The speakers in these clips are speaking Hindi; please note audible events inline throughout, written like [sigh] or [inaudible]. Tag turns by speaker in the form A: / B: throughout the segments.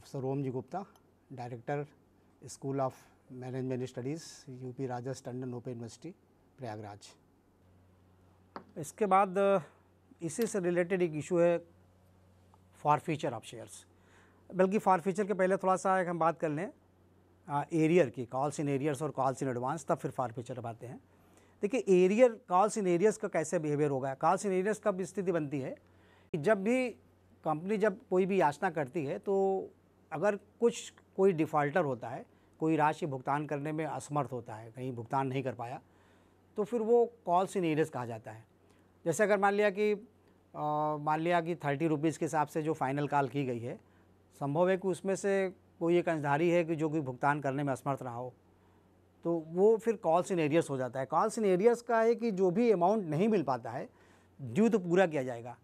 A: professor Om ji Gupta director school of management studies UP Rajarshi Tandon open university Prayagraj इसके बाद इसी से रिलेटेड एक इशू है फॉर फ्यूचर ऑफ शेयर्स बल्कि फॉर फ्यूचर के पहले थोड़ा सा एक हम बात कर लें एरियर की कॉल्स इन एरियर्स और कॉल्स इन एडवांस तब फिर फॉर फ्यूचर आते हैं देखिए एरियर कॉल्स इन एरियर्स का कैसे बिहेवियर होगा कॉल्स इन एरियर्स कब स्थिति बनती है कि जब भी कंपनी जब कोई भी याचना करती है तो अगर कुछ कोई डिफ़ाल्टर होता है कोई राशि भुगतान करने में असमर्थ होता है कहीं भुगतान नहीं कर पाया तो फिर वो कॉल इन एरियस कहा जाता है जैसे अगर मान लिया कि मान लिया कि थर्टी रुपीज़ के हिसाब से जो फ़ाइनल कॉल की गई है संभव है कि उसमें से कोई एक अंशधारी है कि जो कि भुगतान करने में असमर्थ रहा हो तो वो फिर कॉल्स इन एरियस हो जाता है कॉल्स इन एरियस का है कि जो भी अमाउंट नहीं मिल पाता है ड्यू तो पूरा किया जाएगा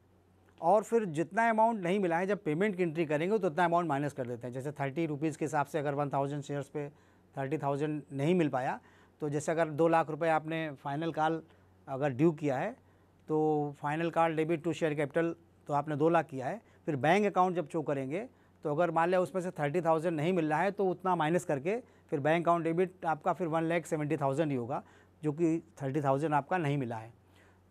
A: और फिर जितना अमाउंट नहीं मिला है जब पेमेंट की एंट्री करेंगे तो उतना अमाउंट माइनस कर देते हैं जैसे थर्टी रुपीज़ के हिसाब से अगर वन थाउजेंड शेयर्स पे थर्टी थाउजेंड नहीं मिल पाया तो जैसे अगर दो लाख रुपए आपने फाइनल कॉल अगर ड्यू किया है तो final call debit to share capital तो आपने दो लाख किया है फिर बैंक अकाउंट जब शो करेंगे तो अगर मान लिया उसमें से थर्टी थाउजेंड नहीं मिल रहा है तो उतना माइनस करके फिर बैंक अकाउंट डेबिट आपका फिर वन लैख सेवेंटी थाउजेंड ही होगा जो कि थर्टी थाउजेंड आपका नहीं मिला है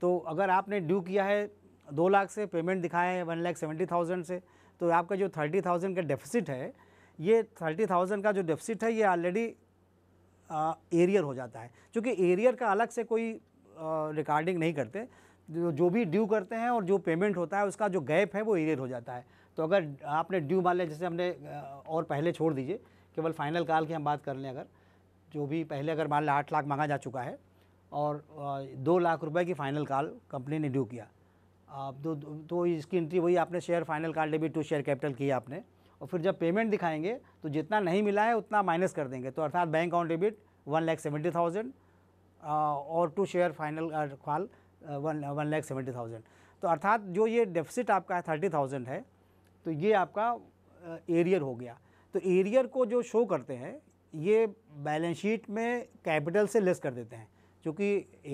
A: तो अगर आपने ड्यू किया है दो लाख से पेमेंट दिखाएं वन लाख सेवेंटी थाउजेंड से तो आपका जो थर्टी थाउजेंड का डेफिसिट है ये थर्टी थाउजेंड का जो डेफिसिट है ये ऑलरेडी एरियर हो जाता है क्योंकि एरियर का अलग से कोई रिकॉर्डिंग नहीं करते जो, जो भी ड्यू करते हैं और जो पेमेंट होता है उसका जो गैप है वो एरियर हो जाता है तो अगर आपने ड्यू मान लिया जैसे हमने और पहले छोड़ दीजिए केवल फाइनल काल की हम बात कर लें अगर जो भी पहले अगर मान लें आठ लाख मांगा जा चुका है और दो लाख रुपए की फ़ाइनल काल कंपनी ने ड्यू किया तो तो इसकी एंट्री वही आपने share final call debit to share capital की आपने और फिर जब पेमेंट दिखाएंगे तो जितना नहीं मिला है उतना माइनस कर देंगे तो अर्थात bank account debit one lakh seventy thousand और to share final call one one lakh seventy thousand तो अर्थात जो ये डेफिसिट आपका है थर्टी थाउजेंड है तो ये आपका एरियर हो गया तो एरियर को जो शो करते हैं ये बैलेंस शीट में कैपिटल से लेस कर देते हैं क्योंकि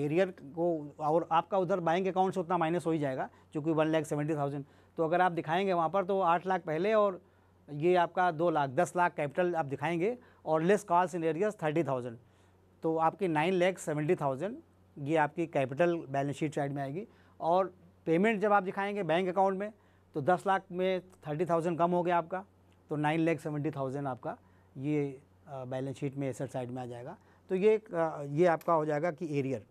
A: एरियर को और आपका उधर बैंक अकाउंट से उतना माइनस हो ही जाएगा क्योंकि वन लाख सेवेंटी थाउजेंड तो अगर आप दिखाएंगे वहाँ पर तो आठ लाख पहले और ये आपका दो लाख दस लाख कैपिटल आप दिखाएंगे और less calls in arrears thirty thousand तो आपकी नाइन लैख सेवेंटी थाउजेंड ये आपकी कैपिटल बैलेंस शीट साइड में आएगी और पेमेंट जब आप दिखाएंगे बैंक अकाउंट में तो दस लाख में थर्टी थाउजेंड कम हो गया आपका तो नाइन लैख सेवेंटी थाउजेंड आपका ये बैलेंस शीट में एसेट साइड में आ जाएगा तो ये ये आपका हो जाएगा कि एरियर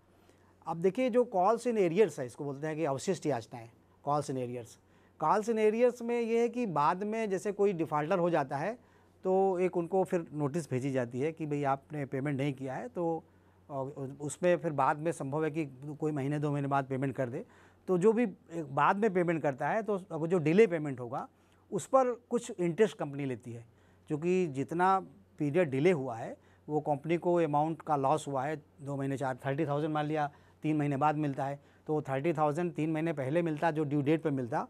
A: अब देखिए जो कॉल्स इन एरियर्स है इसको बोलते हैं कि अवशिष्ट याचनाएँ calls in arrears calls in arrears में ये है कि बाद में जैसे कोई डिफ़ाल्टर हो जाता है तो एक उनको फिर नोटिस भेजी जाती है कि भाई आपने पेमेंट नहीं किया है तो उसमें फिर बाद में संभव है कि कोई महीने दो महीने बाद पेमेंट कर दे तो जो भी बाद में पेमेंट करता है तो जो डिले पेमेंट होगा उस पर कुछ इंटरेस्ट कंपनी लेती है क्योंकि जितना पीरियड डिले हुआ है वो कंपनी को अमाउंट का लॉस हुआ है दो महीने चार थर्टी थाउजेंड मान लिया तीन महीने बाद मिलता है तो थर्टी थाउजेंड तीन महीने पहले मिलता जो ड्यू डेट पर मिलता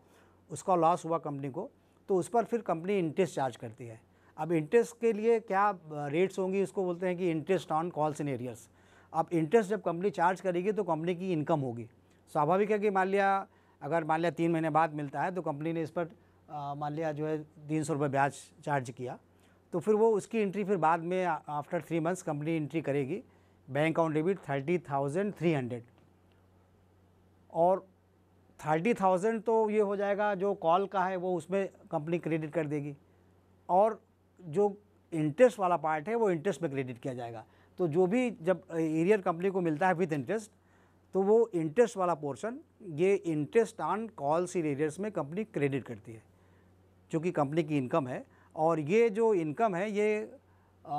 A: उसका लॉस हुआ कंपनी को तो उस पर फिर कंपनी इंटरेस्ट चार्ज करती है अब इंटरेस्ट के लिए क्या रेट्स होंगी उसको बोलते हैं कि interest on calls in arrears अब इंटरेस्ट जब कंपनी चार्ज करेगी तो कंपनी की इनकम होगी स्वाभाविक है कि मान लिया अगर मान लिया तीन महीने बाद मिलता है तो कंपनी ने इस पर मान लिया जो है तीन सौ रुपये ब्याज चार्ज किया तो फिर वो उसकी एंट्री फिर बाद में after three months company entry करेगी bank account debit thirty thousand three hundred और थर्टी थाउजेंड तो ये हो जाएगा जो कॉल का है वो उसमें कंपनी क्रेडिट कर देगी और जो इंटरेस्ट वाला पार्ट है वो इंटरेस्ट में क्रेडिट किया जाएगा तो जो भी जब एरियर कंपनी को मिलता है विथ इंटरेस्ट तो वो इंटरेस्ट वाला पोर्शन ये interest on calls in arrears में कंपनी क्रेडिट करती है जो कि कंपनी की इनकम है और ये जो इनकम है ये आ,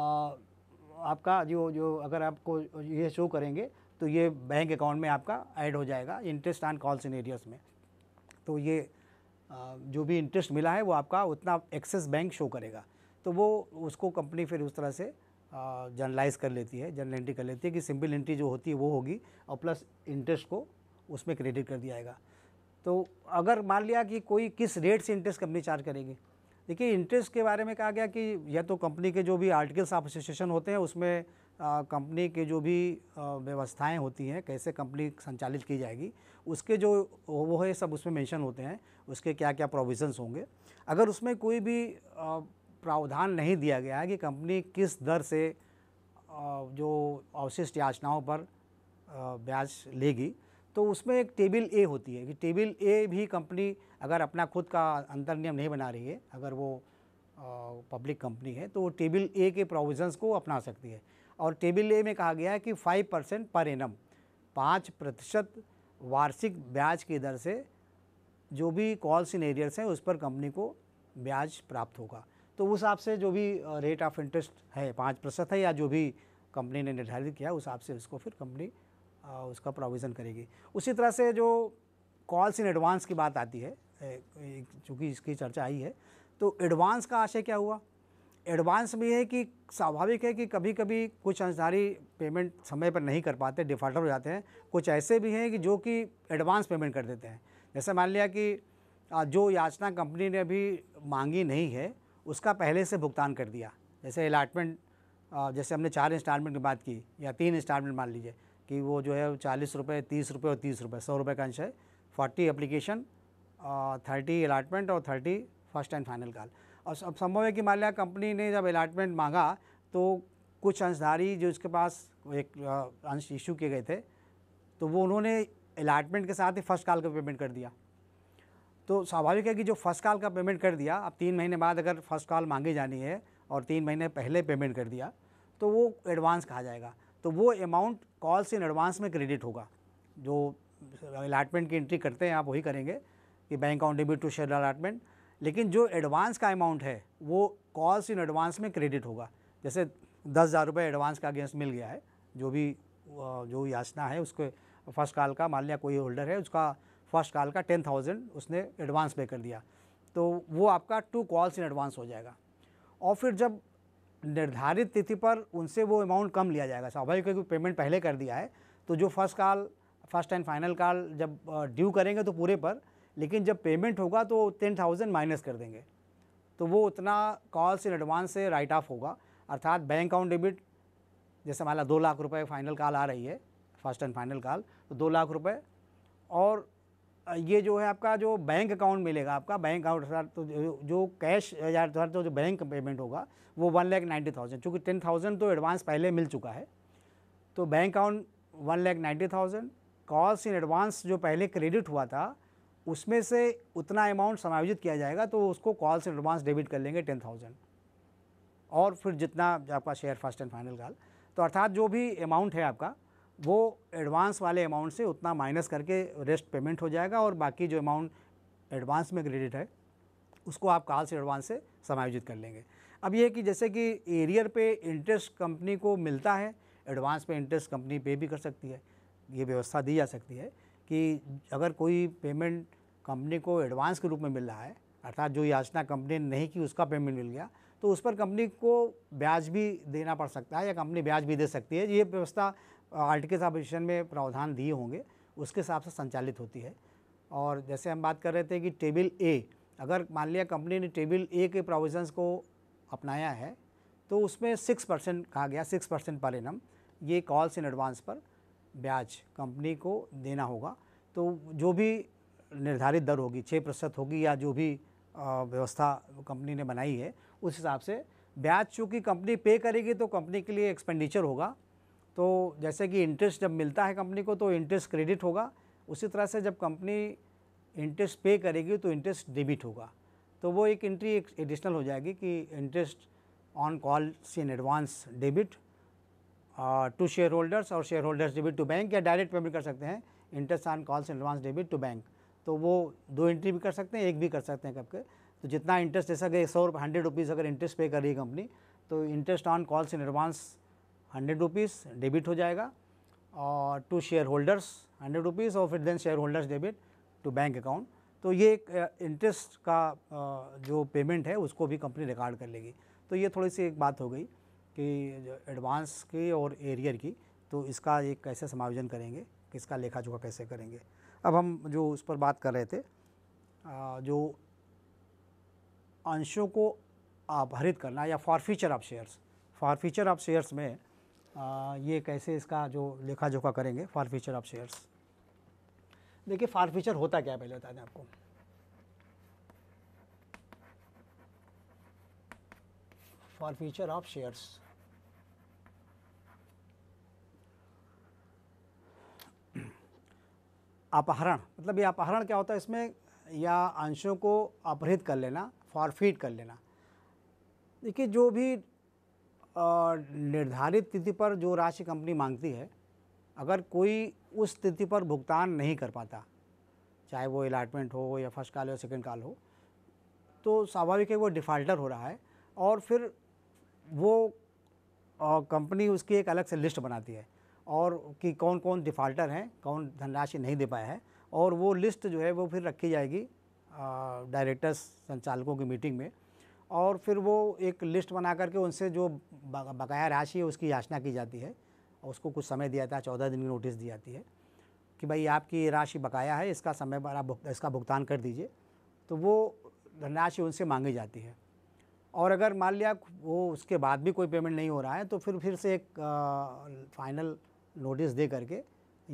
A: आपका जो जो अगर आपको ये शो करेंगे तो ये बैंक अकाउंट में आपका ऐड हो जाएगा इंटरेस्ट ऑन कॉल सीनेरियस में तो ये आ, जो भी इंटरेस्ट मिला है वो आपका उतना एक्सेस बैंक शो करेगा तो वो उसको कंपनी फिर उस तरह से जर्नलाइज कर लेती है जर्नल एंट्री कर लेती है कि सिंपल एंट्री जो होती है वो होगी और प्लस इंटरेस्ट को उसमें क्रेडिट कर दिया जाएगा तो अगर मान लिया कि कोई किस रेट से इंटरेस्ट कंपनी चार्ज करेगी देखिए इंटरेस्ट के बारे में कहा गया कि यह तो कंपनी के जो भी आर्टिकल्स ऑफ एसोसिएशन होते हैं उसमें कंपनी के जो भी व्यवस्थाएं होती हैं कैसे कंपनी संचालित की जाएगी उसके जो वो है सब उसमें मेंशन होते हैं उसके क्या क्या प्रोविजंस होंगे अगर उसमें कोई भी प्रावधान नहीं दिया गया है कि कंपनी किस दर से जो अवशिष्ट याचनाओं पर ब्याज लेगी तो उसमें एक टेबल ए होती है कि टेबल ए भी कंपनी अगर अपना खुद का अंतर नियम नहीं बना रही है अगर वो पब्लिक कंपनी है तो वो टेबल ए के प्रोविजंस को अपना सकती है और टेबल ए में कहा गया है कि फाइव परसेंट पर एनम पाँच प्रतिशत वार्षिक ब्याज की दर से जो भी कॉल्स इन एरियर्स हैं उस पर कंपनी को ब्याज प्राप्त होगा तो उस हिसाब से जो भी रेट ऑफ इंटरेस्ट है पाँच प्रतिशत है या जो भी कंपनी ने निर्धारित किया उस हिसाब से उसको फिर कंपनी उसका प्रोविज़न करेगी उसी तरह से जो कॉल्स इन एडवांस की बात आती है चूँकि इसकी चर्चा आई है तो एडवांस का आशय क्या हुआ एडवांस भी है कि स्वाभाविक है कि कभी कभी कुछ अंशधारी पेमेंट समय पर नहीं कर पाते डिफ़ॉल्टर हो जाते हैं कुछ ऐसे भी हैं कि जो कि एडवांस पेमेंट कर देते हैं जैसे मान लिया कि जो याचना कंपनी ने अभी मांगी नहीं है उसका पहले से भुगतान कर दिया जैसे अलाटमेंट जैसे हमने चार इंस्टॉलमेंट की बात की या तीन इंस्टॉलमेंट मान लीजिए कि वो जो है चालीस रुपये तीस रुपये और तीस रुपये सौ रुपये का अंश है फोर्टी अप्लीकेशन थर्टी अलाटमेंट और thirty first and final call और अब संभव है कि मान लिया कंपनी ने जब अलाटमेंट मांगा तो कुछ अंशधारी जो इसके पास एक अंश इशू किए गए थे तो वो उन्होंने अलाटमेंट के साथ ही फर्स्ट कॉल का पेमेंट कर दिया तो स्वाभाविक है कि जो फर्स्ट कॉल का पेमेंट कर दिया अब तीन महीने बाद अगर फर्स्ट कॉल मांगी जानी है और तीन महीने पहले पेमेंट कर दिया तो वो एडवांस कहा जाएगा तो वो अमाउंट कॉल्स इन एडवांस में क्रेडिट होगा जो अलाटमेंट की एंट्री करते हैं आप वही करेंगे कि bank account debit to share allotment लेकिन जो एडवांस का अमाउंट है वो कॉल्स इन एडवांस में क्रेडिट होगा जैसे दस हज़ार रुपये एडवांस का अगेंस्ट मिल गया है जो भी जो याचना है उसके फर्स्ट कॉल का मान लिया कोई होल्डर है उसका फर्स्ट कॉल का टेन थाउजेंड उसने एडवांस पे कर दिया तो वो आपका टू कॉल्स इन एडवांस हो जाएगा और फिर जब निर्धारित तिथि पर उनसे वो अमाउंट कम लिया जाएगा स्वाभाविक क्योंकि पेमेंट पहले कर दिया है तो जो first call first and final call जब ड्यू करेंगे तो पूरे पर लेकिन जब पेमेंट होगा तो टेन थाउजेंड माइनस कर देंगे तो वो उतना कॉल्स इन एडवांस से राइट ऑफ होगा अर्थात बैंक अकाउंट डेबिट जैसे मान ला दो लाख रुपये फाइनल कॉल आ रही है फर्स्ट एंड फाइनल कॉल तो दो लाख रुपये और ये जो है आपका जो बैंक अकाउंट मिलेगा आपका बैंक अकाउंट तो जो कैश या तो, तो जो बैंक पेमेंट होगा वो वन लैख नाइन्टी थाउजेंड चूँकि टेन थाउजेंड तो एडवांस पहले मिल चुका है तो bank account one lakh ninety thousand कॉस्ट इन एडवांस जो पहले क्रेडिट हुआ था उसमें से उतना अमाउंट समायोजित किया जाएगा तो उसको कॉल्स इन एडवांस डेबिट कर लेंगे टेन थाउजेंड और फिर जितना आपका शेयर फर्स्ट एंड फाइनल का तो अर्थात जो भी अमाउंट है आपका वो एडवांस वाले अमाउंट से उतना माइनस करके रेस्ट पेमेंट हो जाएगा और बाकी जो अमाउंट एडवांस में क्रेडिट है उसको आप कॉल से एडवांस से समायोजित कर लेंगे अब ये कि जैसे कि एरियर पे इंटरेस्ट कंपनी को मिलता है एडवांस पे इंटरेस्ट कंपनी पे भी कर सकती है ये व्यवस्था दी जा सकती है कि अगर कोई पेमेंट कंपनी को एडवांस के रूप में मिल रहा है अर्थात जो याचना कंपनी ने नहीं की उसका पेमेंट मिल गया तो उस पर कंपनी को ब्याज भी देना पड़ सकता है या कंपनी ब्याज भी दे सकती है ये व्यवस्था आर्टिकल ऑफ एसोसिएशन में प्रावधान दिए होंगे उसके हिसाब से संचालित होती है और जैसे हम बात कर रहे थे कि टेबल ए अगर मान लिया कंपनी ने टेबल ए के प्रोविजंस को अपनाया है तो उसमें सिक्स परसेंट कहा गया सिक्स परसेंट पर इनम ये कॉल्स इन एडवांस पर ब्याज कंपनी को देना होगा तो जो भी निर्धारित दर होगी छः प्रतिशत होगी या जो भी व्यवस्था कंपनी ने बनाई है उस हिसाब से ब्याज चूँकि कंपनी पे करेगी तो कंपनी के लिए एक्सपेंडिचर होगा तो जैसे कि इंटरेस्ट जब मिलता है कंपनी को तो इंटरेस्ट क्रेडिट होगा उसी तरह से जब कंपनी इंटरेस्ट पे करेगी तो इंटरेस्ट डेबिट होगा तो वो एक एंट्री एक एडिशनल हो जाएगी कि interest on call in advance debit to share holders और share holders debit to bank या डायरेक्ट पेमेंट कर सकते हैं interest on calls in advance debit to bank तो वो दो एंट्री भी कर सकते हैं एक भी कर सकते हैं कब के तो जितना इंटरेस्ट जैसा कि सौ हंड्रेड रुपीज़ अगर इंटरेस्ट पे कर रही है कंपनी तो interest on calls in advance hundred rupees debit हो जाएगा और to share holders hundred rupees और फिर then share holders debit to bank account तो ये एक इंटरेस्ट का जो पेमेंट है उसको भी कंपनी रिकॉर्ड कर लेगी तो ये थोड़ी सी एक बात हो गई कि एडवांस की और एरियर की तो इसका एक कैसे समायोजन करेंगे किसका लेखा जोखा कैसे करेंगे अब हम जो उस पर बात कर रहे थे जो अंशों को आप हरित करना या forfeiture of shares forfeiture of shares में ये कैसे इसका जो लेखा जोखा करेंगे फार फ्यूचर ऑफ शेयर्स देखिए फार फ्यूचर होता क्या पहले बता दें आपको फार फ्यूचर ऑफ शेयर्स अपहरण मतलब ये अपहरण क्या होता है इसमें या अंशों को अपहृत कर लेना फॉरफीट कर लेना देखिए जो भी निर्धारित तिथि पर जो राशि कंपनी मांगती है अगर कोई उस तिथि पर भुगतान नहीं कर पाता चाहे वो अलाटमेंट हो या फर्स्ट काल या सेकेंड काल हो तो स्वाभाविक है वो डिफ़ाल्टर हो रहा है और फिर वो कंपनी उसकी एक अलग से लिस्ट बनाती है और कि कौन कौन डिफ़ाल्टर हैं कौन धनराशि नहीं दे पाया है और वो लिस्ट जो है वो फिर रखी जाएगी डायरेक्टर्स संचालकों की मीटिंग में और फिर वो एक लिस्ट बना करके उनसे जो बकाया राशि है उसकी याचना की जाती है और उसको कुछ समय दिया जाता है चौदह दिन की नोटिस दी जाती है कि भाई आपकी राशि बकाया है इसका समय पर आप इसका भुगतान कर दीजिए तो वो धनराशि उनसे मांगी जाती है और अगर मान लिया वो उसके बाद भी कोई पेमेंट नहीं हो रहा है तो फिर फिर से एक आ, फाइनल नोटिस दे करके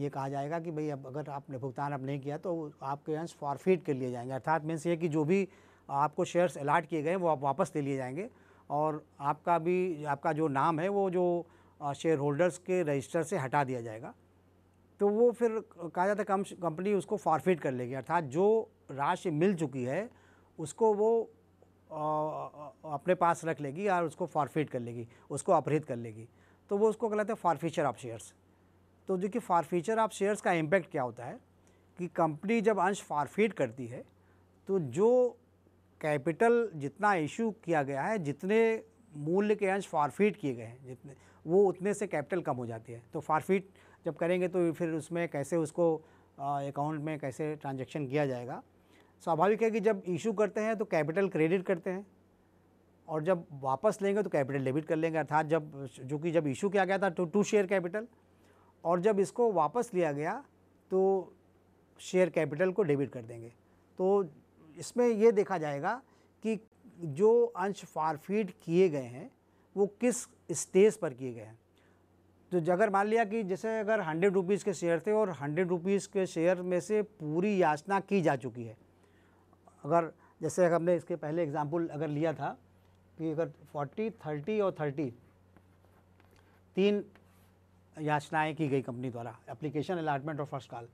A: ये कहा जाएगा कि भाई अब अगर आपने भुगतान अब नहीं किया तो आपके अंश फॉरफिट कर लिए जाएंगे अर्थात मीन्स ये कि जो भी आपको शेयर्स अलाट किए गए वो आप वापस ले लिए जाएंगे और आपका भी आपका जो नाम है वो जो शेयर होल्डर्स के रजिस्टर से हटा दिया जाएगा तो वो फिर कहा जाता है कम कंपनी उसको फॉरफिट कर लेगी अर्थात जो राशि मिल चुकी है उसको वो आ, अपने पास रख लेगी और उसको फॉरफिट कर लेगी उसको अपहृत कर लेगी तो वो उसको कहलाते हैं फॉरफीचर ऑफ शेयर्स तो देखिए फॉरफीचर ऑफ शेयर्स का इम्पेक्ट क्या होता है कि कंपनी जब अंश फॉरफिट करती है तो जो कैपिटल जितना इशू किया गया है जितने मूल्य के अंश फारफीट किए गए हैं जितने वो उतने से कैपिटल कम हो जाती है तो फारफीट जब करेंगे तो फिर उसमें कैसे उसको अकाउंट में कैसे ट्रांजेक्शन किया जाएगा स्वाभाविक है कि जब इशू करते हैं तो कैपिटल क्रेडिट करते हैं और जब वापस लेंगे तो कैपिटल डेबिट कर लेंगे अर्थात जब जो कि जब इशू किया गया था तो टू शेयर कैपिटल और जब इसको वापस लिया गया तो शेयर कैपिटल को डेबिट कर देंगे तो इसमें यह देखा जाएगा कि जो अंश फारफीड किए गए हैं वो किस स्टेज पर किए गए हैं तो अगर मान लिया कि जैसे अगर हंड्रेड रुपीज़ के शेयर थे और हंड्रेड रुपीज़ के शेयर में से पूरी याचना की जा चुकी है अगर जैसे हमने इसके पहले एग्ज़ाम्पल अगर लिया था कि अगर फोर्टी थर्टी और थर्टी तीन याचनाएँ की गई कंपनी द्वारा एप्लीकेशन अलाटमेंट और फर्स्ट कॉल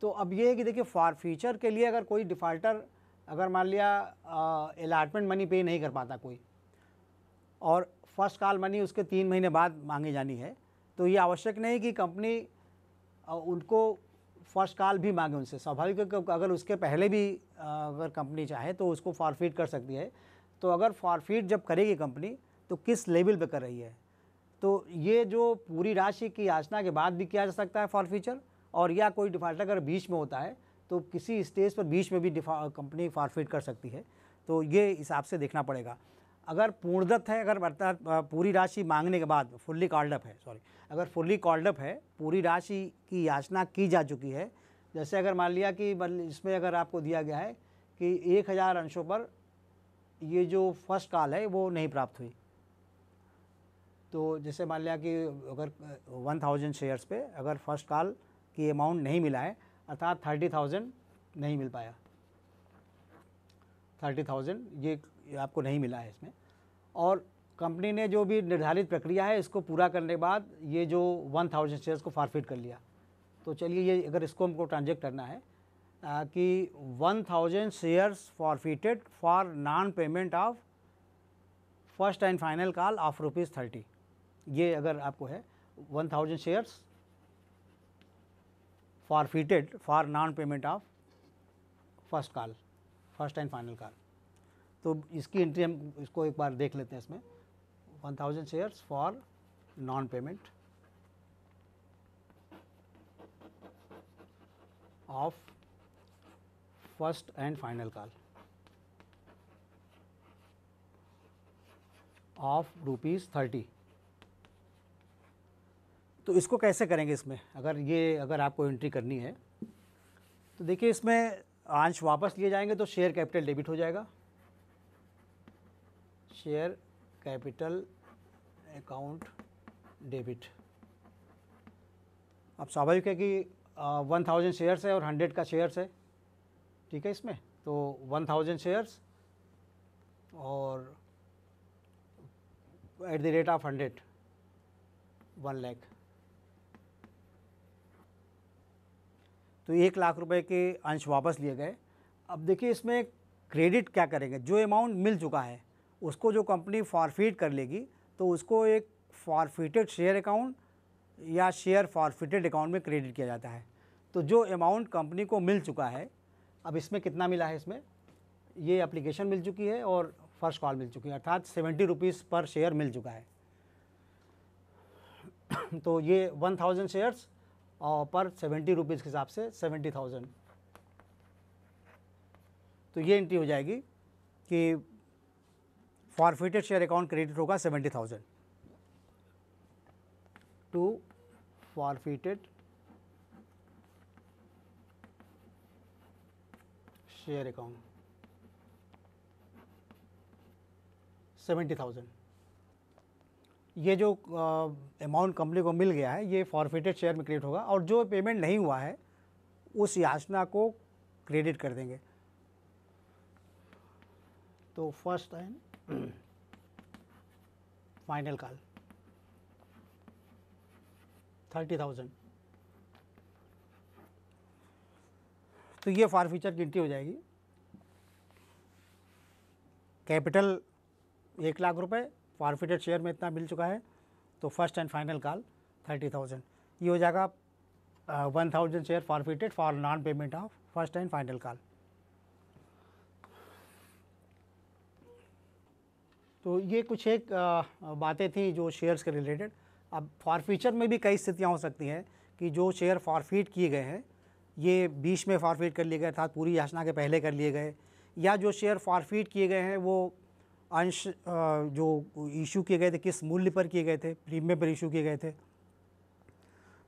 A: तो अब ये है कि देखिए फॉर फ्यूचर के लिए अगर कोई डिफ़ाल्टर अगर मान लिया अलाटमेंट मनी पे नहीं कर पाता कोई और फर्स्ट कॉल मनी उसके तीन महीने बाद मांगी जानी है तो ये आवश्यक नहीं कि कंपनी उनको फर्स्ट कॉल भी मांगे उनसे स्वाभाविक अगर उसके पहले भी अगर कंपनी चाहे तो उसको फॉरफिट कर सकती है तो अगर फॉरफिट जब करेगी कंपनी तो किस लेवल पे कर रही है तो ये जो पूरी राशि की याचना के बाद भी किया जा सकता है फॉर फ्यूचर और या कोई डिफ़ाल्टर अगर बीच में होता है तो किसी स्टेज पर बीच में भी कंपनी फॉरफिट कर सकती है तो ये हिसाब से देखना पड़ेगा अगर पूर्णदत्त है अगर अर्थात पूरी राशि मांगने के बाद फुल्ली कॉल्डअप है सॉरी अगर फुल्ली कॉल्डअप है पूरी राशि की याचना की जा चुकी है जैसे अगर मान लिया कि इसमें अगर आपको दिया गया है कि एक हज़ार अंशों पर ये जो फर्स्ट कॉल है वो नहीं प्राप्त हुई तो जैसे मान लिया कि अगर वन थाउजेंड शेयर्स पे अगर फर्स्ट कॉल कि अमाउंट नहीं मिला है अर्थात थर्टी थाउजेंड नहीं मिल पाया थर्टी थाउजेंड ये आपको नहीं मिला है इसमें और कंपनी ने जो भी निर्धारित प्रक्रिया है इसको पूरा करने के बाद ये जो वन थाउजेंड शेयर्स को फारफिट कर लिया तो चलिए ये अगर इसको हमको ट्रांजेक्ट करना है आ, कि one thousand shares forfeited for non payment of first and final call of rupees thirty ये अगर आपको है one thousand shares forfeited for non payment of first call first and final call तो इसकी एंट्री हम इसको एक बार देख लेते हैं इसमें 1000 shares for non payment of first and final call of rupees thirty तो इसको कैसे करेंगे इसमें अगर ये अगर आपको एंट्री करनी है तो देखिए इसमें आंश वापस लिए जाएंगे तो शेयर कैपिटल डेबिट हो जाएगा शेयर कैपिटल अकाउंट डेबिट अब स्वाभाविक है कि वन थाउजेंड शेयर्स है और हंड्रेड का शेयर्स है ठीक है इसमें तो वन थाउजेंड शेयर्स और at the rate of hundred one lakh तो एक लाख रुपए के अंश वापस लिए गए अब देखिए इसमें क्रेडिट क्या करेंगे जो अमाउंट मिल चुका है उसको जो कंपनी फॉरफिट कर लेगी तो उसको एक फॉरफिटेड शेयर अकाउंट या शेयर फॉरफिटेड अकाउंट में क्रेडिट किया जाता है तो जो अमाउंट कंपनी को मिल चुका है अब इसमें कितना मिला है इसमें ये अप्लीकेशन मिल चुकी है और फर्स्ट कॉल मिल चुकी है अर्थात सेवेंटी रुपीज़ पर शेयर मिल चुका है [coughs] तो ये वन थाउजेंड शेयर्स पर सेवेंटी रुपीज़ के हिसाब से सेवेंटी थाउजेंड तो ये एंट्री हो जाएगी कि फॉरफिटेड शेयर अकाउंट क्रेडिट होगा seventy thousand to forfeited share account seventy thousand ये जो अमाउंट कंपनी को मिल गया है ये फॉरफिटेड शेयर में क्रिएट होगा और जो पेमेंट नहीं हुआ है उस याचना को क्रेडिट कर देंगे तो first and final call thirty thousand तो ये फार फ्यूचर की एंट्री हो जाएगी कैपिटल एक लाख रुपए फॉरफिटेड शेयर में इतना मिल चुका है तो first and final call thirty thousand ये हो जाएगा one thousand share forfeited for non payment of first and final call तो ये कुछ एक uh, बातें थी जो शेयर्स के रिलेटेड अब फॉरफीचर में भी कई स्थितियाँ हो सकती हैं कि जो शेयर फॉरफीट किए गए हैं ये बीच में फॉरफीट कर लिए गए अर्थात पूरी याचना के पहले कर लिए गए या जो शेयर फॉरफीट किए गए हैं वो अंश जो इशू किए गए थे किस मूल्य पर किए गए थे प्रीमियम पर इशू किए गए थे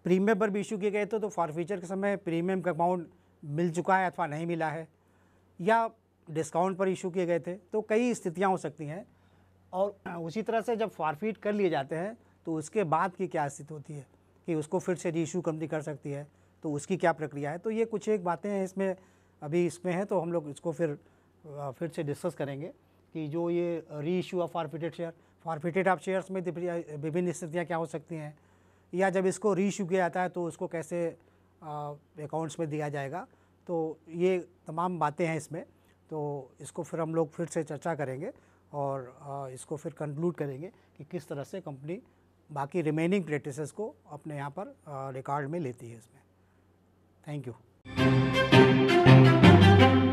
A: प्रीमियम पर भी इशू किए गए थे तो फ्यूचर के समय प्रीमियम का अमाउंट मिल चुका है अथवा नहीं मिला है या डिस्काउंट पर इशू किए गए थे तो कई स्थितियाँ हो सकती हैं और उसी तरह से जब फॉरफिट कर लिए जाते हैं तो उसके बाद की क्या स्थिति होती है कि उसको फिर से री इशू कंपनी कर सकती है तो उसकी क्या प्रक्रिया है तो ये कुछ एक बातें हैं इसमें अभी इसमें हैं तो हम लोग इसको फिर फिर से डिस्कस करेंगे कि जो ये reissue of forfeited share forfeited of shares में विभिन्न स्थितियाँ क्या हो सकती हैं या जब इसको री इशू किया जाता है तो उसको कैसे अकाउंट्स में दिया जाएगा तो ये तमाम बातें हैं इसमें तो इसको फिर हम लोग फिर से चर्चा करेंगे और आ, इसको फिर कंक्लूड करेंगे कि किस तरह से कंपनी बाकी रिमेनिंग प्रैक्टिसेस को अपने यहाँ पर रिकॉर्ड में लेती है इसमें थैंक यू